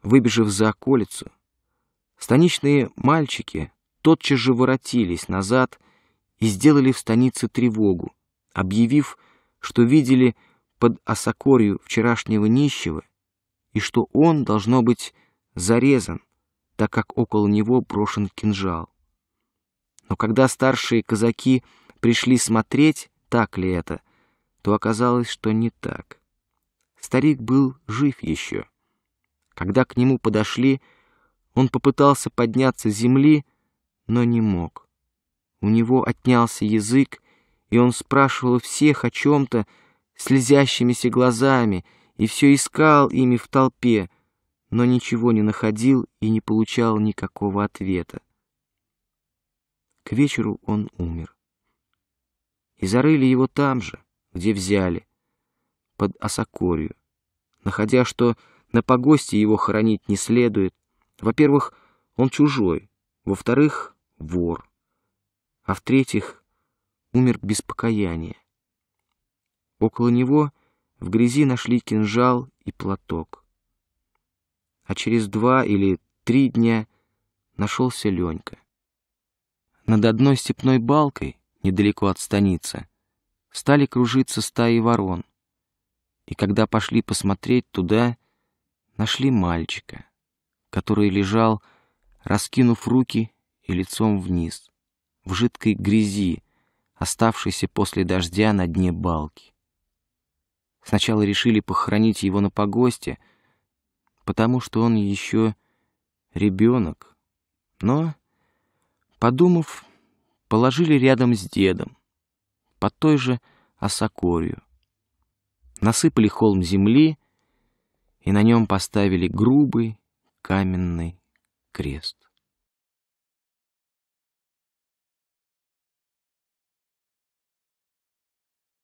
выбежав за околицу, станичные мальчики тотчас же воротились назад и сделали в станице тревогу, объявив, что видели под осокорью вчерашнего нищего и что он, должно быть, зарезан, так как около него брошен кинжал. Но когда старшие казаки пришли смотреть, так ли это, то оказалось, что не так. Старик был жив еще. Когда к нему подошли, он попытался подняться с земли, но не мог. У него отнялся язык, и он спрашивал у всех о чем-то слезящимися глазами и все искал ими в толпе, но ничего не находил и не получал никакого ответа. К вечеру он умер. И зарыли его там же, где взяли, под Осокорью, находя, что на погосте его хоронить не следует. Во-первых, он чужой, во-вторых, вор а в-третьих, умер без покаяния. Около него в грязи нашли кинжал и платок. А через два или три дня нашелся Ленька. Над одной степной балкой, недалеко от станицы, стали кружиться стаи ворон. И когда пошли посмотреть туда, нашли мальчика, который лежал, раскинув руки и лицом вниз в жидкой грязи, оставшейся после дождя на дне балки. Сначала решили похоронить его на погосте, потому что он еще ребенок, но, подумав, положили рядом с дедом, под той же осокорью. Насыпали холм земли и на нем поставили грубый каменный крест.